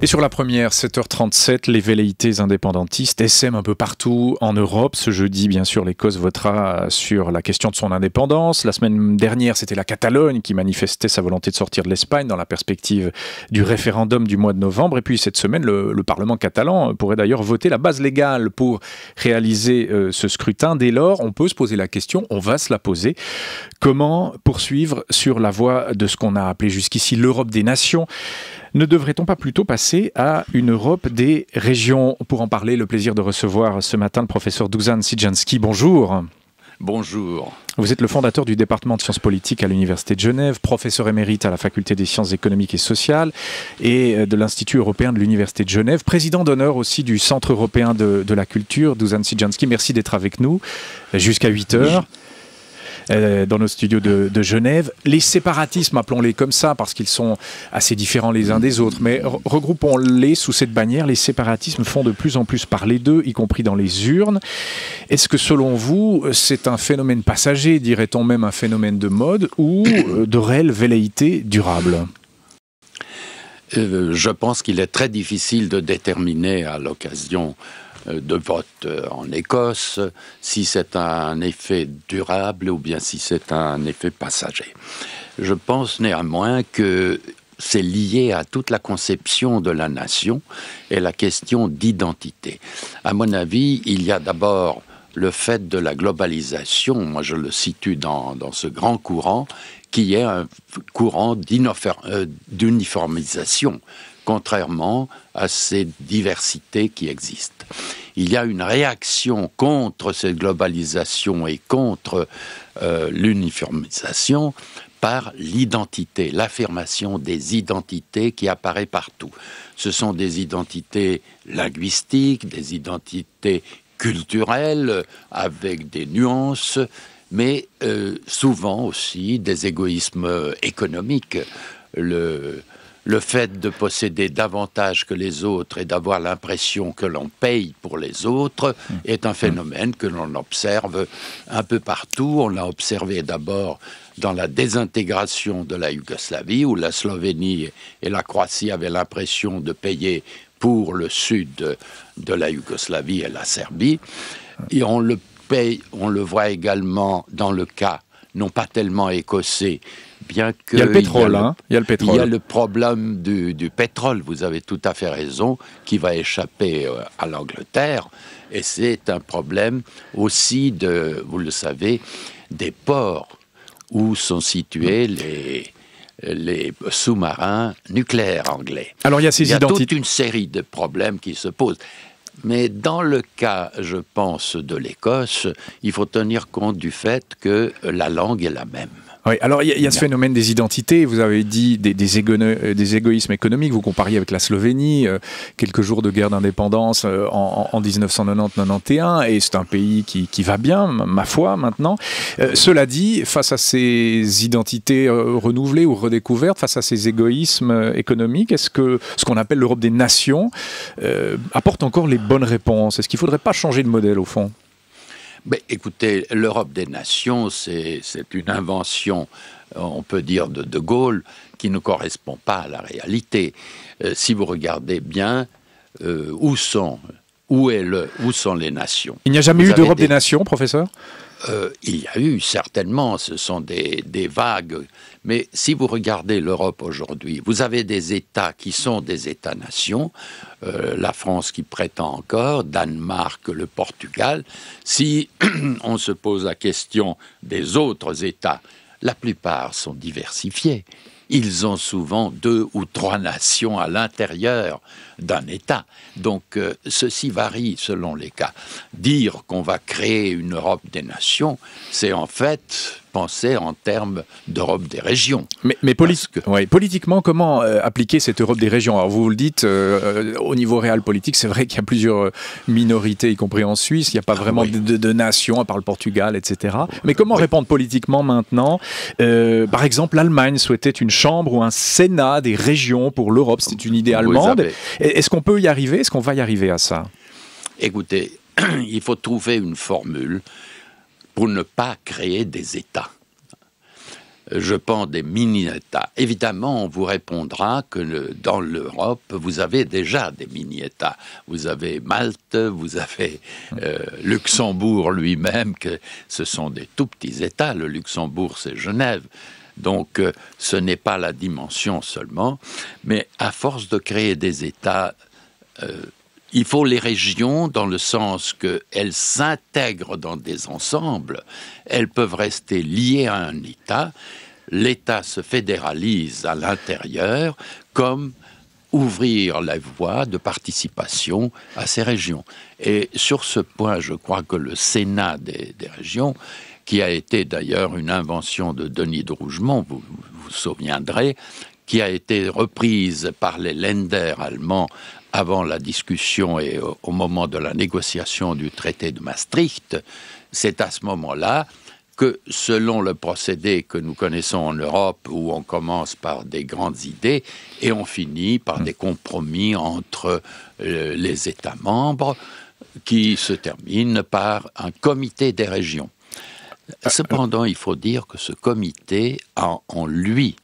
Et sur la première, 7h37, les velléités indépendantistes SM un peu partout en Europe. Ce jeudi, bien sûr, l'Écosse votera sur la question de son indépendance. La semaine dernière, c'était la Catalogne qui manifestait sa volonté de sortir de l'Espagne dans la perspective du référendum du mois de novembre. Et puis cette semaine, le, Parlement catalan pourrait d'ailleurs voter la base légale pour réaliser euh, ce scrutin. Dès lors, on peut se poser la question, on va se la poser, comment poursuivre sur la voie de ce qu'on a appelé jusqu'ici l'Europe des nations ne devrait-on pas plutôt passer à une Europe des régions Pour en parler, le plaisir de recevoir ce matin le professeur Dusan Sijanski. Bonjour. Bonjour. Vous êtes le fondateur du département de sciences politiques à l'Université de Genève, professeur émérite à la Faculté des sciences économiques et sociales et euh, de l'Institut européen de l'Université de Genève, président d'honneur aussi du Centre européen de, la culture, Dusan Sijanski. Merci d'être avec nous euh, jusqu'à 8 heures. Euh, dans nos studios de, Genève. Les séparatismes, appelons-les comme ça, parce qu'ils sont assez différents les uns des autres, mais regroupons-les sous cette bannière. Les séparatismes font de plus en plus parler d'eux, y compris dans les urnes. Est-ce que selon vous, c'est un phénomène passager, dirait-on même un phénomène de mode, ou euh, de réelle velléité durable euh, je pense qu'il est très difficile de déterminer à l'occasion euh, de vote euh, en Écosse, si c'est un effet durable ou bien si c'est un effet passager. Je pense néanmoins que c'est lié à toute la conception de la nation et la question d'identité. À mon avis, il y a d'abord le fait de la globalisation, moi je le situe dans, dans ce grand courant, qui est un courant euh, d'uniformisation contrairement à ces diversités qui existent. Il y a une réaction contre cette globalisation et contre euh, l'uniformisation par l'identité, l'affirmation des identités qui apparaît partout. Ce sont des identités linguistiques, des identités culturelles, avec des nuances, mais euh, souvent aussi des égoïsmes euh, économiques. Le, le fait de posséder davantage que les autres et d'avoir l'impression que l'on paye pour les autres mmh. est un phénomène que l'on observe un peu partout. On l'a observé d'abord dans la désintégration de la Yougoslavie, où la Slovénie et la Croatie avaient l'impression de payer pour le sud de la Yougoslavie et la Serbie. Et on le paye, on le voit également dans le cas, non pas tellement écossais, il y a le pétrole, hein. il y a, le, problème du, pétrole, vous avez tout à fait raison, qui va échapper euh, à l'Angleterre, et c'est un problème aussi de, vous le savez, des ports où sont situés mm. les les sous-marins nucléaires anglais. Alors il y a toute une série de problèmes qui se posent. Mais dans le cas, je pense, de l'Écosse, il faut tenir compte du fait que la langue est la même. Oui, alors il y, a ce phénomène des identités, vous avez dit des, égoïsmes économiques, vous compariez avec la Slovénie, euh, quelques jours de guerre d'indépendance euh, en, 1990-91, et c'est un pays qui, va bien, ma foi, maintenant. Euh, cela dit, face à ces identités renouvelées ou redécouvertes, face à ces égoïsmes économiques, est-ce que ce qu'on appelle l'Europe des nations apporte encore les bonnes réponses Est-ce qu'il ne faudrait pas changer de modèle au fond mais écoutez, l'Europe des nations, c'est une invention, euh, on peut dire, de De Gaulle, qui ne correspond pas à la réalité. Euh, si vous regardez bien, euh, où sont, où est où sont les nations Il n'y a jamais eu d'Europe des nations, professeur euh, il y a eu certainement, ce sont des, vagues, mais si vous regardez l'Europe aujourd'hui, vous avez des États qui sont des États-nations, euh, la France qui prétend encore, Danemark, le Portugal. Si on se pose la question des autres États, la plupart sont diversifiés ils ont souvent deux ou trois nations à l'intérieur d'un État. Donc euh, ceci varie selon les cas. Dire qu'on va créer une Europe des nations, c'est en fait penser en termes d'Europe des régions. Mais, politiquement, comment euh, appliquer cette Europe des régions Alors vous le dites, euh, euh, au niveau réel politique, c'est vrai qu'il y a plusieurs minorités, y compris en Suisse, il n'y a pas ah vraiment de, nation, à part le Portugal, etc. Mais comment répondre politiquement maintenant Par exemple, l'Allemagne souhaitait une chambre ou un Sénat des régions pour l'Europe, c'est une idée allemande. Est-ce qu'on peut y arriver Est-ce qu'on va y arriver à ça Écoutez, il faut trouver une formule pour ne pas créer des États. Je pense des mini-États. Évidemment, on vous répondra que dans l'Europe, vous avez déjà des mini-États. Vous avez Malte, vous avez euh, Luxembourg lui-même, que ce sont des tout petits États. Le Luxembourg, c'est Genève. Donc euh, ce n'est pas la dimension seulement, mais à force de créer des États euh, il faut les régions dans le sens qu'elles s'intègrent dans des ensembles, elles peuvent rester liées à un État, l'État se fédéralise à l'intérieur comme ouvrir la voie de participation à ces régions. Et sur ce point, je crois que le Sénat des, des régions, qui a été d'ailleurs une invention de Denis de Rougemont, vous vous souviendrez, qui a été reprise par les Länder allemands avant la discussion et au moment de la négociation du traité de Maastricht, c'est à ce moment-là que, selon le procédé que nous connaissons en Europe, où on commence par des grandes idées et on finit par mmh. des compromis entre euh, les États membres, qui se terminent par un comité des régions. Euh, Cependant, il faut dire que ce comité a en lui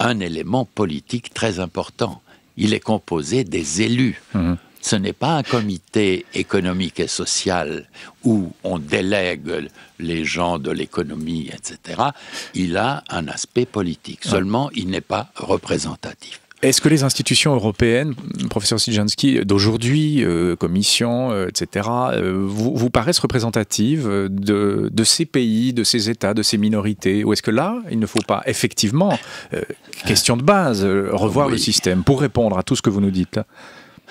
un élément politique très important il est composé des élus. Mhm. Ce n'est pas un comité économique et social où on délègue les gens de l'économie, etc. Il a un aspect politique. Seulement, il n'est pas représentatif. Est-ce que les institutions européennes, professeur Sijanski, d'aujourd'hui, euh, commission, euh, etc., euh, vous, paraissent représentatives de, ces pays, de ces États, de ces minorités Ou est-ce que là, il ne faut pas effectivement, question de base, revoir le système pour répondre à tout ce que vous nous dites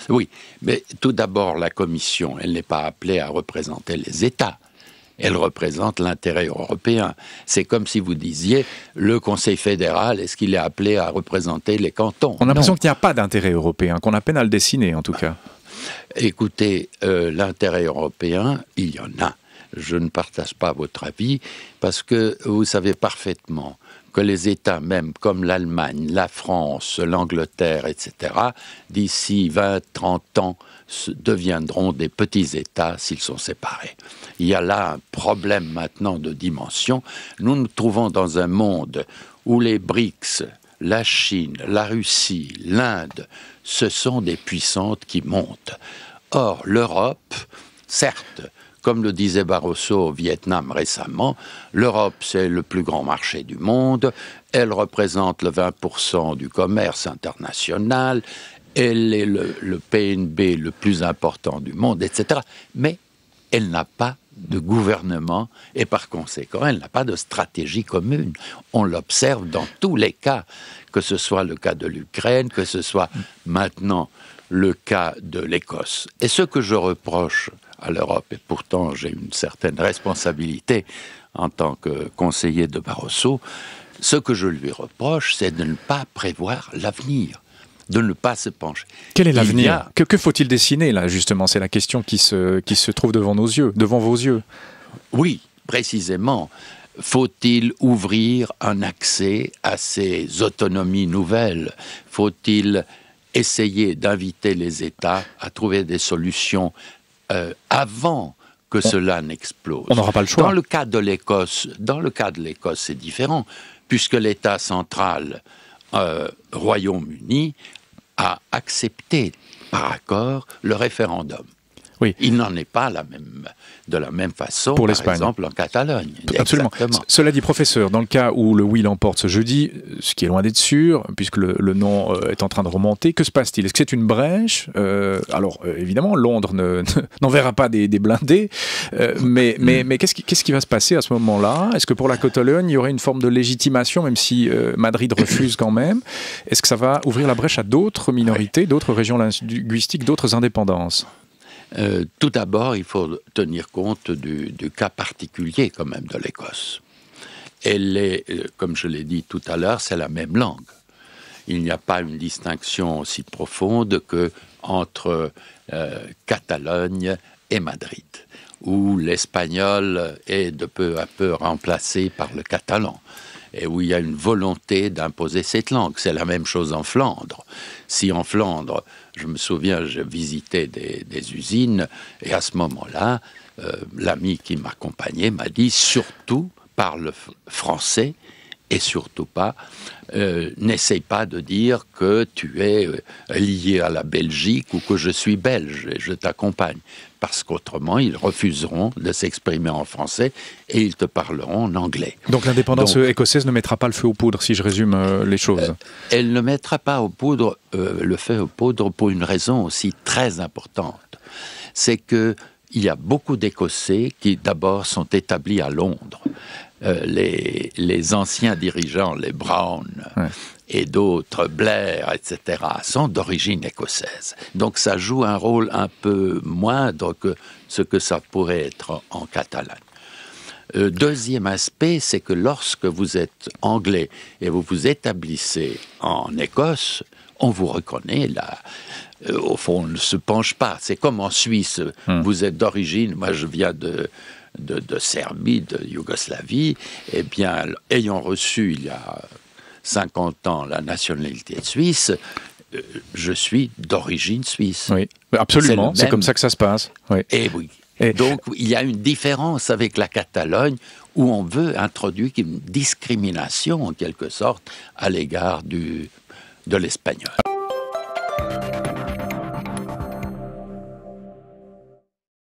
oui, mais tout d'abord, la Commission, elle n'est pas appelée à représenter les États elle représente l'intérêt européen. C'est comme si vous disiez, le Conseil fédéral, est-ce qu'il est appelé à représenter les cantons On a l'impression qu'il n'y a pas d'intérêt européen, qu'on a peine à le dessiner en tout cas. Écoutez, euh, l'intérêt européen, il y en a. Je ne partage pas votre avis, parce que vous savez parfaitement que les États même comme l'Allemagne, la France, l'Angleterre, etc., d'ici 20, 30 ans, deviendront des petits États s'ils sont séparés. Il y a là un problème maintenant de dimension. Nous nous trouvons dans un monde où les BRICS, la Chine, la Russie, l'Inde, ce sont des puissantes qui montent. Or, l'Europe, certes, comme le disait Barroso au Vietnam récemment, l'Europe, c'est le plus grand marché du monde, elle représente le 20% du commerce international, elle est le, PNB le plus important du monde, etc. Mais elle n'a pas de gouvernement et par conséquent, elle n'a pas de stratégie commune. On l'observe dans tous les cas, que ce soit le cas de l'Ukraine, que ce soit maintenant le cas de l'Écosse. Et ce que je reproche à l'Europe, et pourtant j'ai une certaine responsabilité en tant que conseiller de Barroso, ce que je lui reproche, c'est de ne pas prévoir l'avenir de ne pas se pencher. Quel est l'avenir Que, faut-il dessiner là justement C'est la question qui se, qui se trouve devant nos yeux, devant vos yeux. Oui, précisément. Faut-il ouvrir un accès à ces autonomies nouvelles Faut-il essayer d'inviter les États à trouver des solutions euh, avant que cela n'explose On n'aura pas le choix. Dans le cas de l'Écosse, dans le cas de l'Écosse, c'est différent, puisque l'État central euh, Royaume-Uni à accepter par accord le référendum. Oui. Il n'en est pas la même, de la même façon, par exemple, en Catalogne. Absolument. Cela dit, professeur, dans le cas où le oui l'emporte ce jeudi, ce qui est loin d'être sûr, puisque le, non euh, est en train de remonter, que se passe-t-il Est-ce que c'est une brèche euh, Alors, euh, évidemment, Londres n'enverra ne, pas des, blindés, mm. mais, qu'est-ce qui, qui, va se passer à ce moment-là Est-ce que pour la Catalogne, il y aurait une forme de légitimation, même si Madrid refuse quand même Est-ce que ça va ouvrir la brèche à d'autres minorités, d'autres régions linguistiques, d'autres indépendances euh, tout d'abord, il faut tenir compte du, cas particulier quand même de l'Écosse. Elle est, euh, comme je l'ai dit tout à l'heure, c'est la même langue. Il n'y a pas une distinction aussi profonde qu'entre euh, Catalogne et Madrid, où l'espagnol est de peu à peu remplacé par le catalan et où il y a une volonté d'imposer cette langue. C'est la même chose en Flandre. Si en Flandre, je me souviens, je visitais des, usines, et à ce moment-là, euh, l'ami qui m'accompagnait m'a dit surtout parle français et surtout pas, euh, n'essaye pas de dire que tu es euh, lié à la Belgique ou que je suis belge et je t'accompagne. Parce qu'autrement, ils refuseront de s'exprimer en français et ils te parleront en anglais. Donc l'indépendance écossaise ne mettra pas le feu aux poudres, si je résume euh, les choses. Euh, elle ne mettra pas aux poudre le feu aux poudres pour une raison aussi très importante. C'est que il y a beaucoup d'Écossais qui d'abord sont établis à Londres euh, les, anciens dirigeants, les Brown et d'autres, Blair, etc., sont d'origine écossaise. Donc ça joue un rôle un peu moindre que ce que ça pourrait être en catalan. Euh, deuxième aspect, c'est que lorsque vous êtes anglais et vous vous établissez en Écosse, on vous reconnaît là. Euh, au fond, on ne se penche pas. C'est comme en Suisse, hmm. vous êtes d'origine, moi je viens de, de, Serbie, de Yougoslavie, eh bien, ayant reçu il y a 50 ans la nationalité suisse, euh, je suis d'origine suisse. Oui, absolument, c'est comme ça que ça se passe. Eh Et oui. Donc il y a une différence avec la Catalogne où on veut introduire une discrimination en quelque sorte à l'égard de l'espagnol.